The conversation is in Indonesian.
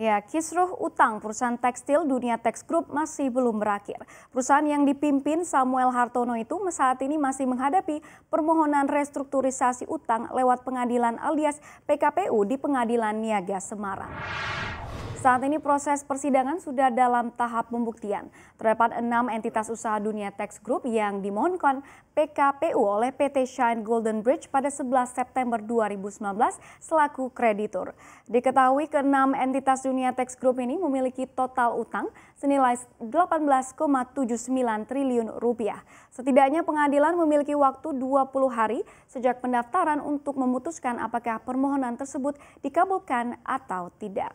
Ya, kisruh utang perusahaan tekstil Dunia Tex Group masih belum berakhir. Perusahaan yang dipimpin Samuel Hartono itu saat ini masih menghadapi permohonan restrukturisasi utang lewat pengadilan alias PKPU di Pengadilan Niaga Semarang. Saat ini proses persidangan sudah dalam tahap pembuktian. Terdapat enam entitas usaha dunia Tax Group yang dimohonkan PKPU oleh PT Shine Golden Bridge pada 11 September 2019 selaku kreditur. Diketahui keenam entitas dunia Tax Group ini memiliki total utang senilai 18,79 triliun rupiah. Setidaknya pengadilan memiliki waktu 20 hari sejak pendaftaran untuk memutuskan apakah permohonan tersebut dikabulkan atau tidak.